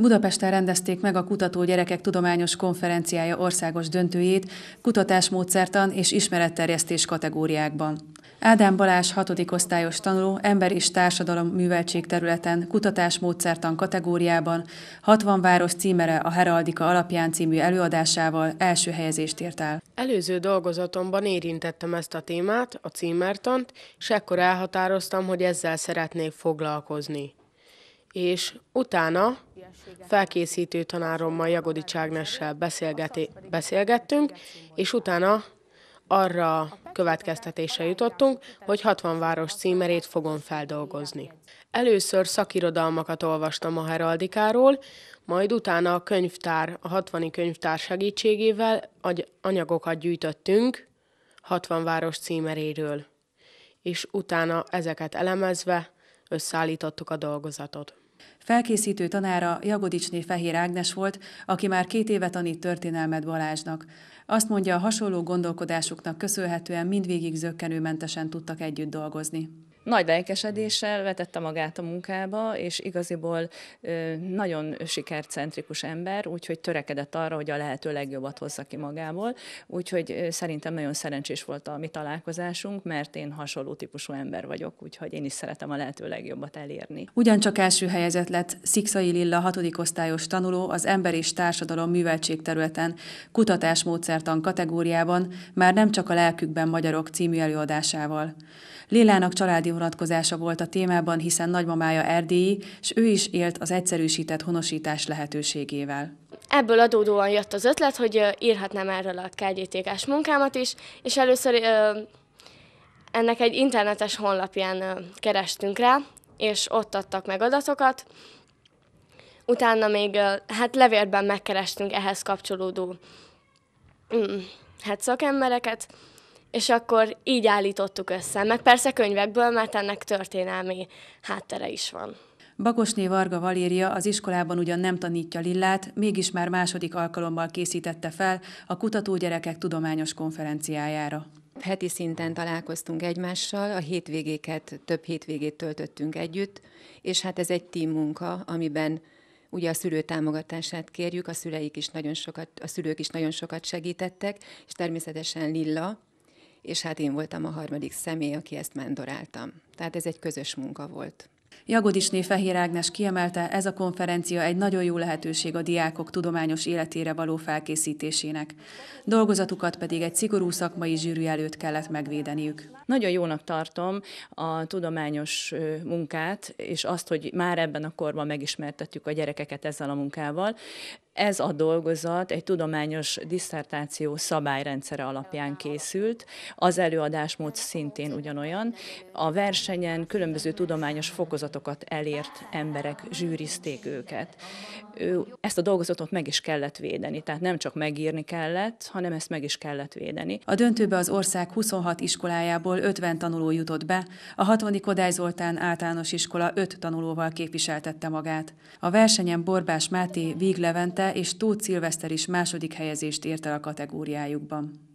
Budapesten rendezték meg a Kutató Gyerekek Tudományos Konferenciája országos döntőjét kutatásmódszertan és ismeretterjesztés kategóriákban. Ádám Balázs 6. osztályos tanuló ember és társadalom műveltség területen kutatásmódszertan kategóriában 60 város címere a Heraldika alapján című előadásával első helyezést ért el. Előző dolgozatomban érintettem ezt a témát, a címertant, és ekkor elhatároztam, hogy ezzel szeretnék foglalkozni és utána felkészítő tanárommal, Jagodi Cságnessel beszélgettünk, és utána arra következtetése jutottunk, hogy 60 város címerét fogom feldolgozni. Először szakirodalmakat olvastam a heraldikáról, majd utána a könyvtár, a 60 könyvtár segítségével anyagokat gyűjtöttünk 60 város címeréről, és utána ezeket elemezve összeállítottuk a dolgozatot. Felkészítő tanára Jagodicsné Fehér Ágnes volt, aki már két éve tanít történelmet Balázsnak. Azt mondja, a hasonló gondolkodásuknak köszönhetően mindvégig zöggenőmentesen tudtak együtt dolgozni nagy lelkesedéssel vetette magát a munkába, és igaziból nagyon sikercentrikus ember, úgyhogy törekedett arra, hogy a lehető legjobbat hozza ki magából. Úgyhogy szerintem nagyon szerencsés volt a mi találkozásunk, mert én hasonló típusú ember vagyok, úgyhogy én is szeretem a lehető legjobbat elérni. Ugyancsak első helyezett lett Szikszai Lilla hatodik osztályos tanuló az ember és társadalom műveltségterületen kutatásmódszertan kategóriában, már nem csak a lelkükben magyarok című előadásával. Lillának családi vonatkozása volt a témában, hiszen nagymamája erdélyi, és ő is élt az egyszerűsített honosítás lehetőségével. Ebből adódóan jött az ötlet, hogy írhatnám erről a kgytk munkámat is, és először ennek egy internetes honlapján kerestünk rá, és ott adtak meg adatokat, utána még hát levélben megkerestünk ehhez kapcsolódó mm, hát szakembereket, és akkor így állítottuk össze, meg persze könyvekből, mert ennek történelmi háttere is van. Bagosné Varga Valéria az iskolában ugyan nem tanítja Lillát, mégis már második alkalommal készítette fel a Kutatógyerekek Tudományos Konferenciájára. Heti szinten találkoztunk egymással, a hétvégéket, több hétvégét töltöttünk együtt, és hát ez egy team munka, amiben ugye a szülő támogatását kérjük, a szüleik is nagyon sokat, a szülők is nagyon sokat segítettek, és természetesen Lilla, és hát én voltam a harmadik személy, aki ezt mentoráltam. Tehát ez egy közös munka volt. Jagodisné Fehér Ágnes kiemelte, ez a konferencia egy nagyon jó lehetőség a diákok tudományos életére való felkészítésének. Dolgozatukat pedig egy szigorú szakmai zsűri előtt kellett megvédeniük. Nagyon jónak tartom a tudományos munkát, és azt, hogy már ebben a korban megismertetjük a gyerekeket ezzel a munkával. Ez a dolgozat egy tudományos diszertáció szabályrendszere alapján készült, az előadásmód szintén ugyanolyan. A versenyen különböző tudományos fokozatokat elért emberek zsűrizték őket. Ezt a dolgozatot meg is kellett védeni, tehát nem csak megírni kellett, hanem ezt meg is kellett védeni. A döntőbe az ország 26 iskolájából 50 tanuló jutott be, a 60. Kodály Zoltán általános iskola 5 tanulóval képviseltette magát. A versenyen Borbás Máté, Víg Levente, és Tóth Szilveszter is második helyezést ért el a kategóriájukban.